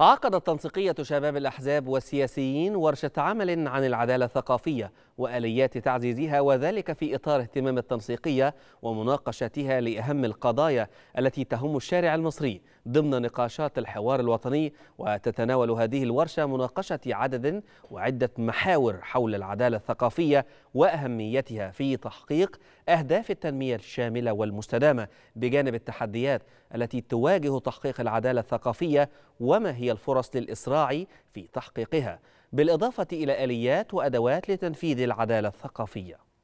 عقدت تنسيقية شباب الأحزاب والسياسيين ورشة عمل عن العدالة الثقافية وآليات تعزيزها وذلك في إطار اهتمام التنسيقية ومناقشتها لأهم القضايا التي تهم الشارع المصري ضمن نقاشات الحوار الوطني وتتناول هذه الورشة مناقشة عدد وعدة محاور حول العدالة الثقافية وأهميتها في تحقيق أهداف التنمية الشاملة والمستدامة بجانب التحديات التي تواجه تحقيق العدالة الثقافية وما هي هي الفرص للإسراع في تحقيقها بالإضافة إلى آليات وأدوات لتنفيذ العدالة الثقافية